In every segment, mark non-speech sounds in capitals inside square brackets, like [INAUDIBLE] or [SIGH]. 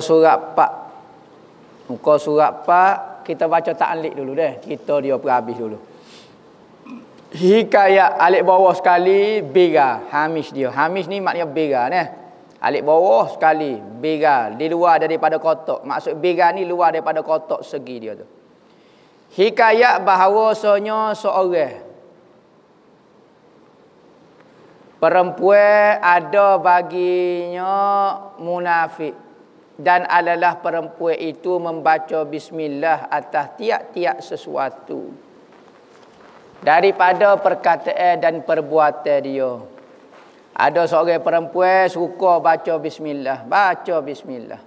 surat pak, Muka surat pak, kita baca ta'liq dulu deh. Kita dia pergi habis dulu. Hikayat alik bawah sekali bega hamis dia. hamis ni maknanya bega neh. Alik bawah sekali bega di luar daripada kotak. Maksud bega ni luar daripada kotak segi dia tu. Hikayat bahawasanya seorang perempuan ada baginya munafik dan adalah perempuan itu membaca bismillah atas tiap-tiap sesuatu daripada perkataan dan perbuatan dia ada seorang perempuan suka baca bismillah baca bismillah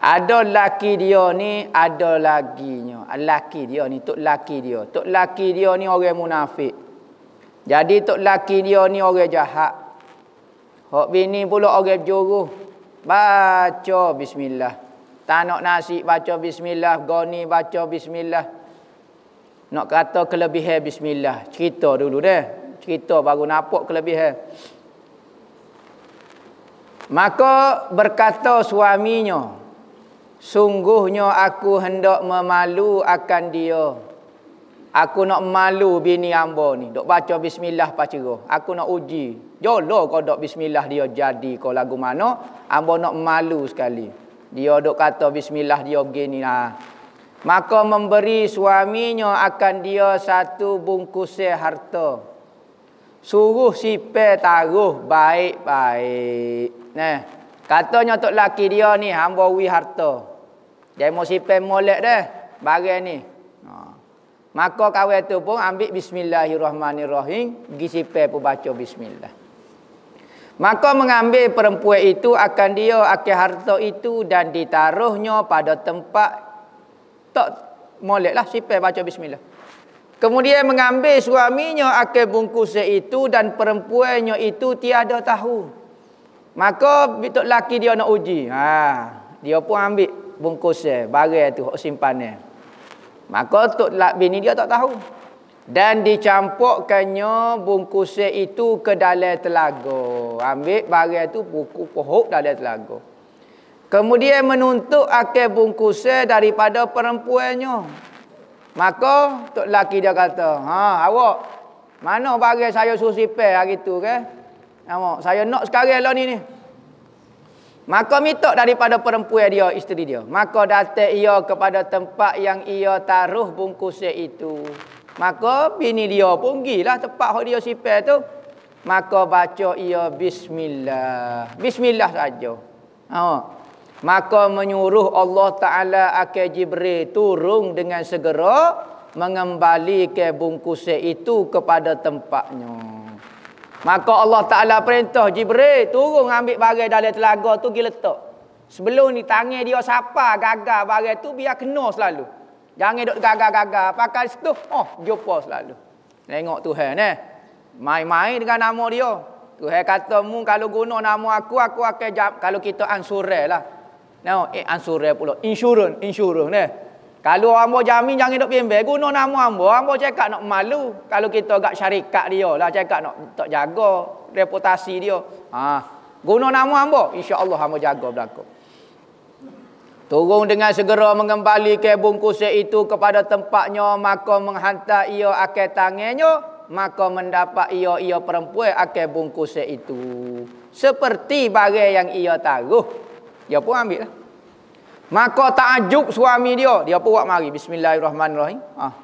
ada laki dia ni ada laginya laki dia ni tok laki dia tok laki dia ni orang munafik jadi tok laki dia ni orang jahat Hak bini pula orang juruh. Baca bismillah. Tanak nasi baca bismillah. Goni baca bismillah. Nak kata kelebihan bismillah. Cerita dulu deh. Cerita baru nampak kelebihan. Maka berkata suaminya. Sungguhnya aku hendak memalu akan dia. Aku nak malu bini ambo ni. Dok baca bismillah pacero. Aku nak uji. Jolo kau dok bismillah dia jadi kau lagu mana. Ambo nak malu sekali. Dia dok kata bismillah dia gini lah. Maka memberi suaminya akan dia satu bungkus harta. Suruh sipe taruh baik-baik. Nah, katanya tok laki dia ni hamba wi harta. Dia mau sipe molek deh Bagi ni. Ha. Maka kawan tu pun ambil bismillahirrahmanirrahim, gi pun baca bismillah. Maka mengambil perempuan itu akan dia akan harta itu dan ditaruhnya pada tempat tak moleklah sipai baca bismillah. Kemudian mengambil suaminya akan bungkus itu dan perempuannya itu tiada tahu. Maka betul laki dia nak uji. Ha, dia pun ambil bungkus barang tu hok simpan dia. Maka tok bini dia tak tahu dan dicampurkannya bungkus itu ke dalam telaga ambil barang itu buku pohok dalam telaga kemudian menuntut akan bungkus daripada perempuannya maka tok laki dia kata ha awak mana barang saya suruh sipai hari tu ke awak saya nak sekarang lah ni ni maka minta daripada perempuan dia isteri dia maka datang ia kepada tempat yang ia taruh bungkus itu Maka bini dia pun gilah tempat hok dia sipai tu. Maka baca ia bismillah. Bismillah saja. Ha. Maka menyuruh Allah Taala akan Jibril turun dengan segera mengembalikan bungkus itu kepada tempatnya. Maka Allah Taala perintah Jibril turun ambil barang dalam telaga tu gi letak. Sebelum ni tangan dia sapa gagal barang tu biar kena selalu. Jangan duduk gagal-gagal. Pakai situ. Oh, jumpa selalu. Tengok Tuhan ni. Eh. Main-main dengan nama dia. Tuhan kata mu kalau guna nama aku, aku akan jawab. Kalau kita ansurah lah. No, eh, ansurah pula. Insurance, insurance ni. Eh. Kalau ambo jamin jangan duduk bimbing. Guna nama ambo. Ambo cakap nak malu. Kalau kita agak syarikat dia lah. Cakap nak tak jaga reputasi dia. Ha. Guna nama ambo. Allah ambo jaga belakang. Turun dengan segera mengembalikan bungkusan itu kepada tempatnya maka menghantar ia akan tangannya maka mendapat ia ia perempuan akan bungkusan itu seperti barang yang ia taruh dia pun ambil lah. maka takjub suami dia dia pun buat mari bismillahirrahmanirrahim ah ha.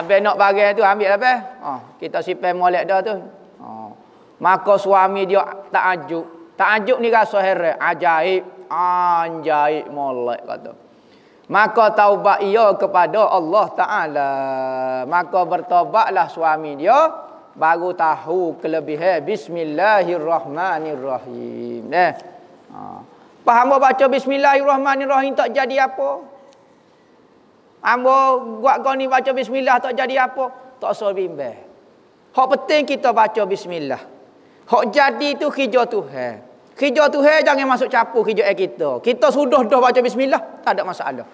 ambil nak barang tu ambil apa ah ha. kita simpan molek dah tu ah maka suami dia takjub takjub ni rasa heran ajaib Anjay molek kata. Maka taubat ia kepada Allah Ta'ala. Maka bertobatlah suami dia. Baru tahu kelebihan. Bismillahirrahmanirrahim. Eh. Ha. Faham apa baca Bismillahirrahmanirrahim tak jadi apa? Ambo buat kau ni baca bismillah tak jadi apa? Tak usah bimbang. Hak penting kita baca bismillah. Hak jadi tu kerja Tuhan. Eh. Kerja tu hey, jangan masuk capu. kerja kita. Kita sudah dah baca bismillah, tak ada masalah.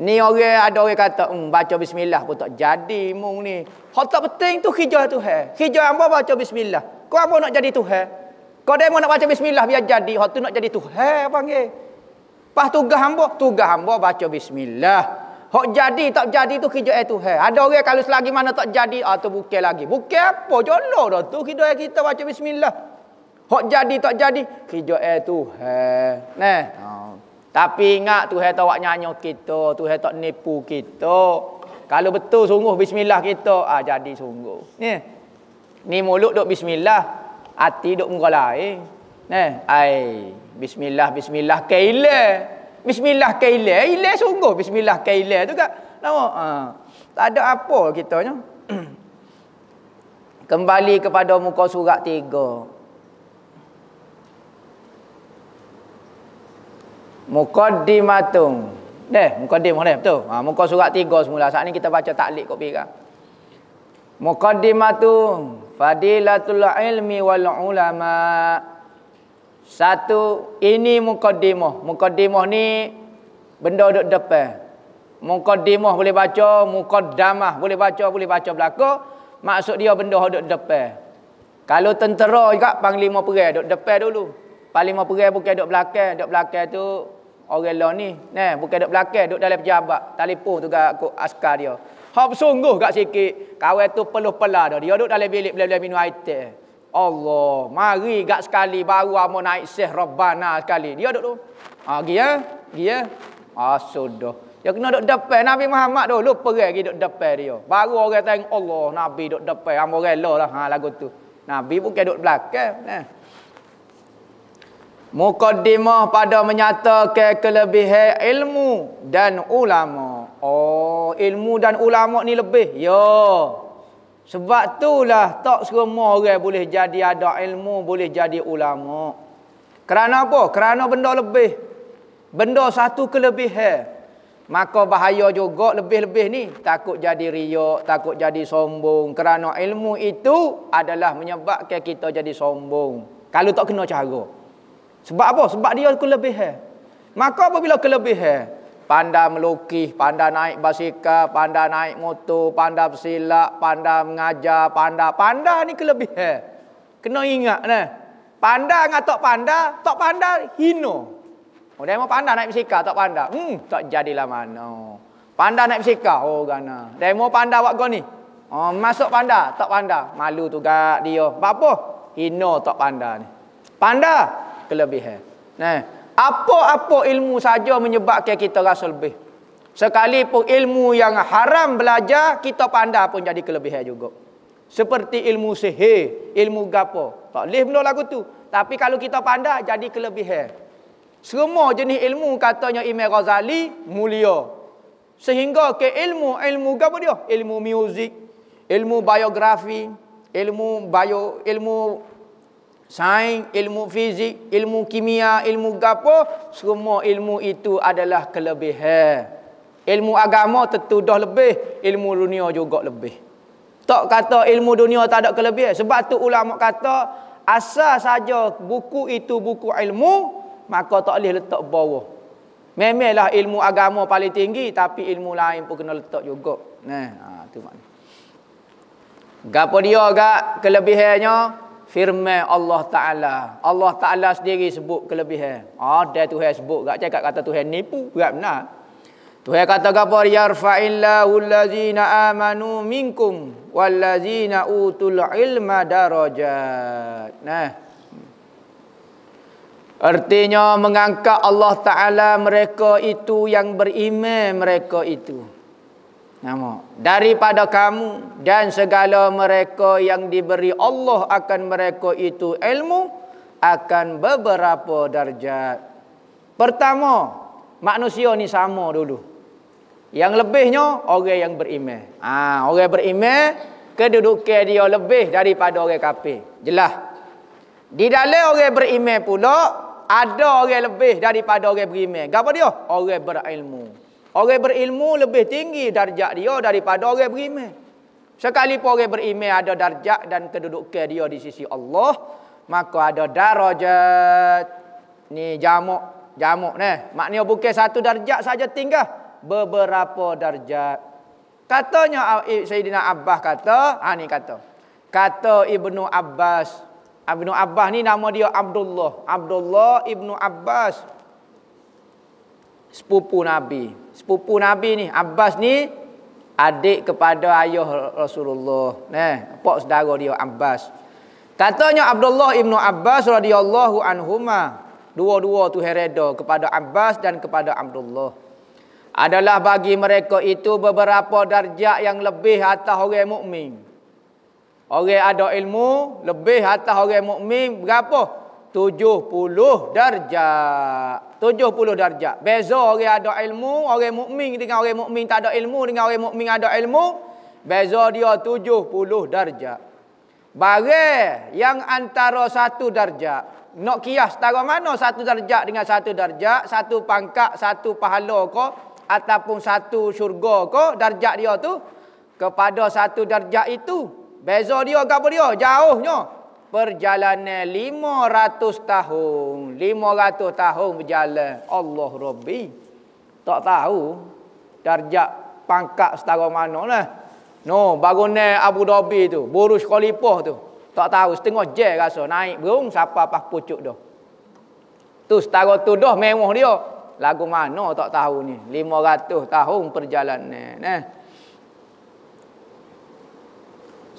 Ni orang ada orang kata, hmm, baca bismillah pun tak jadi mung ni. Hal tak penting tu kerja tu hey. Kerja apa baca bismillah. Kau apa nak jadi tu hey? Kau demo nak baca bismillah biar jadi. Hal tu nak jadi tu hey panggil. Pas tugas hamba, tugas hamba baca bismillah. Hak jadi tak jadi tu kerja eh Tuhan. Ada orang kalau selagi mana tak jadi atau ah, bukan lagi. Bukan apa jolo dah tu kita baca bismillah. Hok jadi tak jadi. Kerja eh tu. Nah. Oh. Tapi ingat tu hai tawak nyanyo kita. Tu tak nipu kita. Kalau betul sungguh bismillah kita. Ah, jadi sungguh. Ni. Ni mulut dok bismillah. Hati dok muka lain. Nah. Ai. Bismillah, bismillah. Keile. Bismillah keile. Ile sungguh. Bismillah keile tu kak. Nama. Ha. Ah. Tak ada apa kita. [CLEARS THROAT] Kembali kepada muka surat tiga. Mukaddimatun. deh, mukaddim dah betul. Ha, muka surat tiga semula. Saat ni kita baca taklik kopi kan. Mukaddimatun. Fadilatul ilmi wal ulama. Satu, ini mukaddimah. Mukaddimah ni benda duduk depan. Mukaddimah boleh baca, mukaddamah boleh baca, boleh baca belakang. Maksud dia benda duduk depan. Kalau tentera juga panglima perang duduk depan dulu paling mau perai bukan duduk belakang duduk belakang tu orang lain ni nah bukan duduk belakang duduk dalam pejabat telefon tu gak aku, askar dia hab sungguh gak sikit kawan tu peluh pela dia dia duduk dalam bilik bila-bila minum air teh Allah mari gak sekali baru amo naik syekh rabbana sekali dia duduk tu ah gi ya gi ya ah sudah dia kena duduk depan Nabi Muhammad dulu perai gi duduk depan dia baru orang tengok Allah Nabi duduk depan amo lah ha lagu tu Nabi pun kena duduk belakang nah Mukaddimah pada menyatakan kelebihan ilmu dan ulama. Oh, ilmu dan ulama ni lebih. Ya. Sebab itulah tak semua orang boleh jadi ada ilmu, boleh jadi ulama. Kerana apa? Kerana benda lebih. Benda satu kelebihan. Maka bahaya juga lebih-lebih ni. Takut jadi riak, takut jadi sombong. Kerana ilmu itu adalah menyebabkan kita jadi sombong. Kalau tak kena cara. Sebab apa? Sebab dia kelebihan. Maka apabila kelebihan, pandai melukis, pandai naik basikal, pandai naik motor, pandai bersilap, pandai mengajar, pandai. Pandai ni kelebihan. Kena ingat lah. Pandai dengan tak pandai, tak pandai hina. Oh, dia mau pandai naik basikal, tak pandai. Hmm, tak jadilah mana. Pandai naik basikal, oh gana. Dia mau pandai buat kau ni. Oh, masuk pandai, tak pandai. Malu tu gak dia. Apa apa? Hina tak pandai ni. Pandai kelebihan. Nah, apa-apa ilmu saja menyebabkan kita rasa lebih. Sekalipun ilmu yang haram belajar, kita pandai pun jadi kelebihan juga. Seperti ilmu sihir, ilmu gapo. Tak boleh benda lagu tu. Tapi kalau kita pandai, jadi kelebihan. Semua jenis ilmu katanya Imam Ghazali, mulia. Sehingga ke ilmu, ilmu gapo dia? Ilmu muzik, ilmu biografi, ilmu bio, ilmu sains, ilmu fizik, ilmu kimia, ilmu gapo, semua ilmu itu adalah kelebihan. Ilmu agama tentu dah lebih, ilmu dunia juga lebih. Tak kata ilmu dunia tak ada kelebihan. Sebab tu ulama kata asal saja buku itu buku ilmu, maka tak boleh letak bawah. Memelah ilmu agama paling tinggi tapi ilmu lain pun kena letak juga. Nah, ha tu Gapo dia gak kelebihannya? firman Allah Taala. Allah Taala sendiri sebut kelebihan. Ada Tuhan sebut gak cakap kata Tuhan nipu, gak benar. Tuhan kata apa? Yarfa'illahu allazina amanu minkum wallazina utul ilma darajat. Nah. Artinya mengangkat Allah Taala mereka itu yang beriman mereka itu. Nama. Daripada kamu dan segala mereka yang diberi Allah akan mereka itu ilmu akan beberapa darjat. Pertama, manusia ni sama dulu. Yang lebihnya orang yang beriman. Ah, ha, orang beriman kedudukan dia lebih daripada orang kafir. Jelas. Di dalam orang beriman pula ada orang lebih daripada orang beriman. Gapo dia? Orang berilmu. Orang berilmu lebih tinggi darjat dia daripada orang beriman. Sekalipun orang beriman ada darjat dan kedudukan dia di sisi Allah, maka ada darajat. Ni jamuk, jamuk ni. Maknanya bukan satu darjat saja tinggal. Beberapa darjat. Katanya eh, Sayyidina Abbas kata, ha ni kata. Kata Ibnu Abbas. Ibnu Abbas ni nama dia Abdullah. Abdullah Ibnu Abbas. Sepupu Nabi sepupu Nabi ni Abbas ni adik kepada ayah Rasulullah Neh, pak saudara dia Abbas katanya Abdullah ibnu Abbas radhiyallahu anhuma dua-dua tu hereda kepada Abbas dan kepada Abdullah adalah bagi mereka itu beberapa darjat yang lebih atas orang mukmin orang ada ilmu lebih atas orang mukmin berapa tujuh puluh darjah. Tujuh puluh darjah. Beza orang ada ilmu, orang mukmin dengan orang mukmin tak ada ilmu, dengan orang mukmin ada ilmu. Beza dia tujuh puluh darjah. Barang yang antara satu darjah. Nak kias setara mana satu darjah dengan satu darjah. Satu pangkat, satu pahala kau. Ataupun satu syurga kau. Darjah dia tu. Kepada satu darjah itu. Beza dia ke dia? Jauhnya perjalanan 500 tahun. 500 tahun berjalan. Allah Rabbi. Tak tahu darjat pangkat setara mana lah. No, baru Abu Dhabi tu. Burus kolipoh tu. Tak tahu setengah je rasa naik burung siapa apa pucuk dah. Tu setara tu dah mewah dia. Lagu mana tak tahu ni. 500 tahun perjalanan. Nah. Eh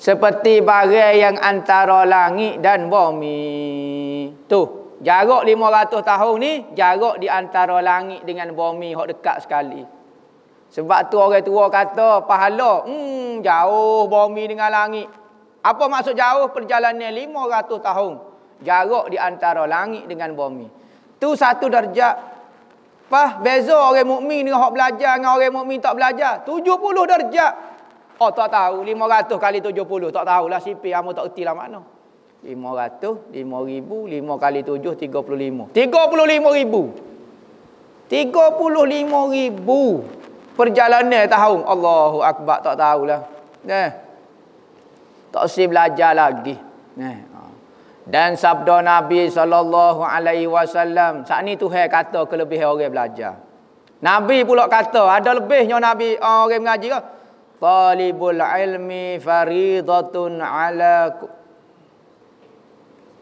seperti barai yang antara langit dan bumi. Tu, jarak 500 tahun ni jarak di antara langit dengan bumi hok dekat sekali. Sebab tu orang tua kata pahala hmm jauh bumi dengan langit. Apa maksud jauh perjalanan 500 tahun? Jarak di antara langit dengan bumi. Tu satu darjat pah beza orang mukmin dengan hok belajar dengan orang mukmin tak belajar. 70 darjat Oh tak tahu 500 kali 70 tak tahu lah sipi amo tak erti lah makna. 500 5000 5 kali 7 35. 35000. 35000 perjalanan tahun. Allahu akbar tak tahulah. Nah. Tak usah belajar lagi. Nah. Dan sabda Nabi sallallahu alaihi wasallam, saat ni Tuhan kata kelebihan orang belajar. Nabi pula kata ada lebihnya Nabi orang mengaji ke? talibul ilmi faridatun ala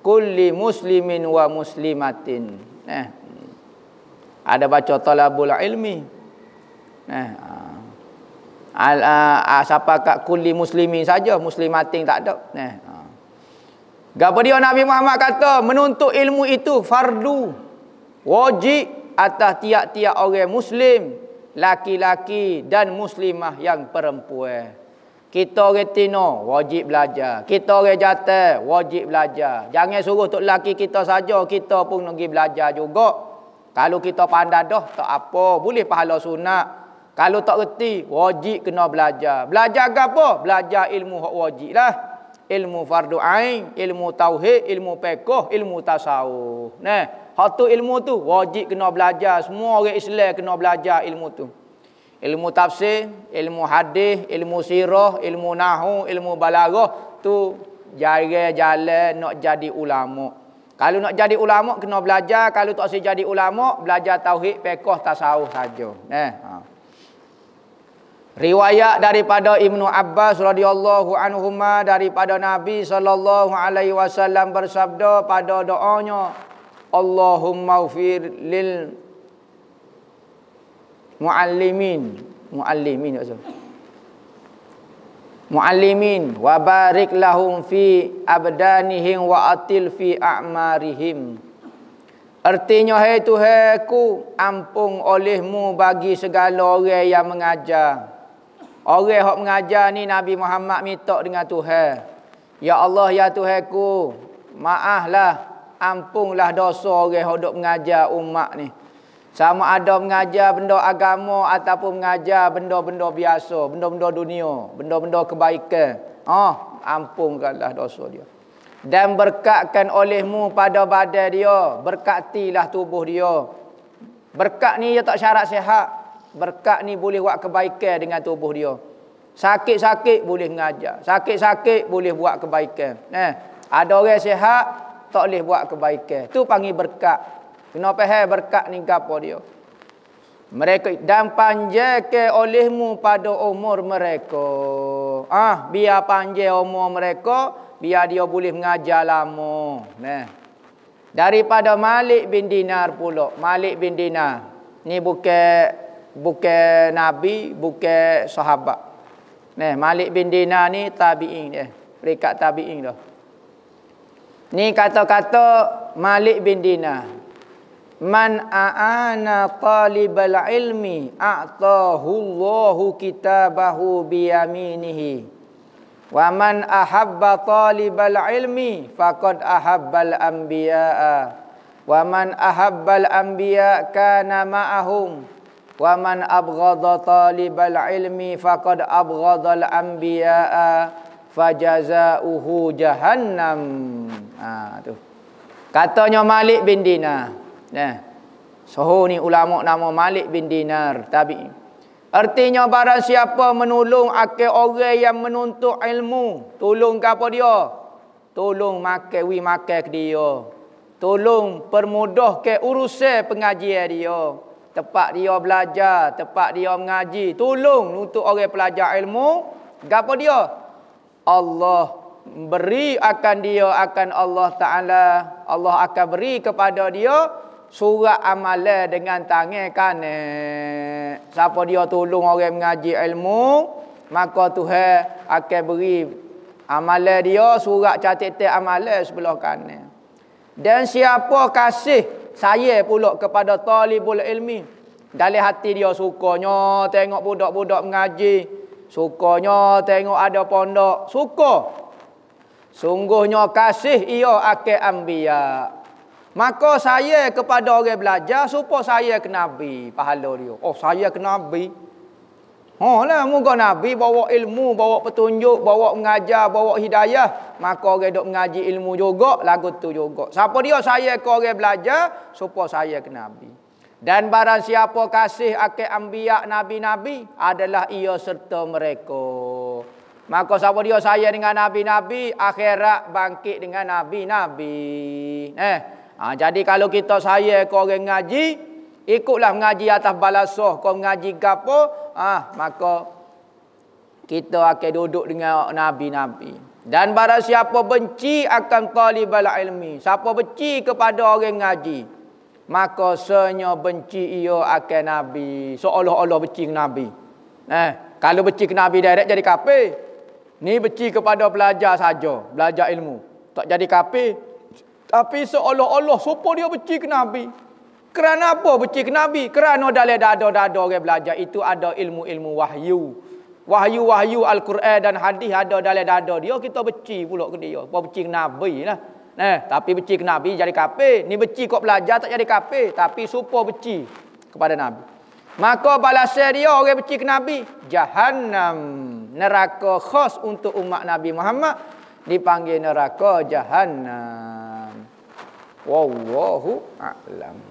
kulli muslimin wa muslimatin. Eh. Ada baca talabul ilmi. Eh. Ah. Al, uh, siapa kat kulli muslimin saja muslimatin tak ada. Eh. Gapo dia Nabi Muhammad kata menuntut ilmu itu fardu wajib atas tiap-tiap orang muslim laki-laki dan muslimah yang perempuan. Kita retino wajib belajar. Kita orang jatah wajib belajar. Jangan suruh untuk laki kita saja, kita pun pergi belajar juga. Kalau kita pandai dah, tak apa, boleh pahala sunat. Kalau tak reti, wajib kena belajar. Belajar apa? Belajar ilmu hak wajib lah. Ilmu fardu ain, ilmu tauhid, ilmu pekoh, ilmu tasawuf. Nah, Hatu ilmu tu wajib kena belajar. Semua orang Islam kena belajar ilmu tu. Ilmu tafsir, ilmu hadis, ilmu sirah, ilmu nahu, ilmu balaghah tu jaga jalan nak jadi ulama. Kalau nak jadi ulama kena belajar, kalau tak sih jadi ulama belajar tauhid, fiqh, tasawuf saja. Eh. Ha. Riwayat daripada Ibnu Abbas radhiyallahu anhuma daripada Nabi sallallahu alaihi wasallam bersabda pada doanya Allahumma ufir lil muallimin muallimin maksud muallimin wa barik lahum fi abdanihim wa atil fi a'marihim Artinya hai Tuhanku ampung olehmu bagi segala orang yang mengajar. Orang yang mengajar ni Nabi Muhammad minta dengan Tuhan. Ya Allah ya Tuhanku, maaflah ampunlah dosa orang yang duduk mengajar umat ni. Sama ada mengajar benda agama ataupun mengajar benda-benda biasa, benda-benda dunia, benda-benda kebaikan. Oh, ampunkanlah dosa dia. Dan berkatkan olehmu pada badan dia, berkatilah tubuh dia. Berkat ni dia tak syarat sihat. Berkat ni boleh buat kebaikan dengan tubuh dia. Sakit-sakit boleh mengajar. Sakit-sakit boleh buat kebaikan. Eh, ada orang sihat, tak boleh buat kebaikan. itu panggil berkat. Kena faham berkat ni gapo dia. Mereka dan panjang olehmu pada umur mereka. Ah, biar panjang umur mereka, biar dia boleh mengajar lama. Nah. Daripada Malik bin Dinar pula. Malik bin Dinar. Ni bukan bukan nabi, bukan sahabat. Nah, Malik bin Dinar ni tabi'in dia. Eh. tabi'in dah. Ni kata-kata Malik bin Dina. Man a'ana talibal ilmi a'tahu Allahu kitabahu bi yaminihi. Wa man ahabba talibal ilmi faqad ahabbal anbiya'a. Wa man ahabbal anbiya'a kana ma'ahum. Wa man abghadha talibal ilmi faqad abghadhal anbiya'a. Fajazauhu jahannam. Ha tu. Katanya Malik bin Dinar. Nah. Soho ni ulama nama Malik bin Dinar tabi. Artinya barang siapa menolong akil orang yang menuntut ilmu, tolong apa dia? Tolong makan wi makan ke dia. Tolong permudah ke urusan pengajian dia. Tempat dia belajar, tempat dia mengaji. Tolong untuk orang pelajar ilmu. Gapo dia? Allah beri akan dia akan Allah Taala Allah akan beri kepada dia surat amalan dengan tangan kanan siapa dia tolong orang mengaji ilmu maka Tuhan akan beri amalan dia surat catatan amalan sebelah kanan dan siapa kasih saya pula kepada talibul ilmi dari hati dia sukanya tengok budak-budak mengaji sukanya tengok ada pondok suka Sungguhnya kasih ia akil ambia. Maka saya kepada orang belajar supaya saya ke Nabi pahala dia. Oh saya ke Nabi. Oh lah muka Nabi bawa ilmu, bawa petunjuk, bawa mengajar, bawa hidayah. Maka orang dok mengaji ilmu juga, lagu tu juga. Siapa dia saya ke orang belajar supaya saya ke Nabi. Dan barang siapa kasih akil ambia Nabi-Nabi adalah ia serta mereka. Maka sama dia saya dengan Nabi-Nabi. Akhirat bangkit dengan Nabi-Nabi. Eh, ha, Jadi kalau kita saya ke orang ngaji. Ikutlah ngaji atas balasoh. Kau ngaji gapo. Ah, ha, maka kita akan duduk dengan Nabi-Nabi. Dan para siapa benci akan talib al-ilmi. Siapa benci kepada orang ngaji. Maka senyo benci ia akan Nabi. Seolah-olah benci Nabi. Eh, kalau benci ke Nabi direct jadi kafir. Ni beci kepada pelajar saja, belajar ilmu. Tak jadi kafir. Tapi seolah-olah siapa dia beci ke Nabi? Kerana apa beci ke Nabi? Kerana dalam dada-dada orang belajar itu ada ilmu-ilmu wahyu. Wahyu-wahyu Al-Quran dan hadis ada dalam dada dia. Kita beci pula ke dia. Apa beci ke Nabi lah. Eh, tapi beci ke Nabi jadi kafir. Ni beci kok belajar tak jadi kafir. Tapi supo beci kepada Nabi. Maka balasan dia orang benci ke Nabi. Jahannam. Neraka khas untuk umat Nabi Muhammad. Dipanggil neraka Jahannam. Wallahu a'lam.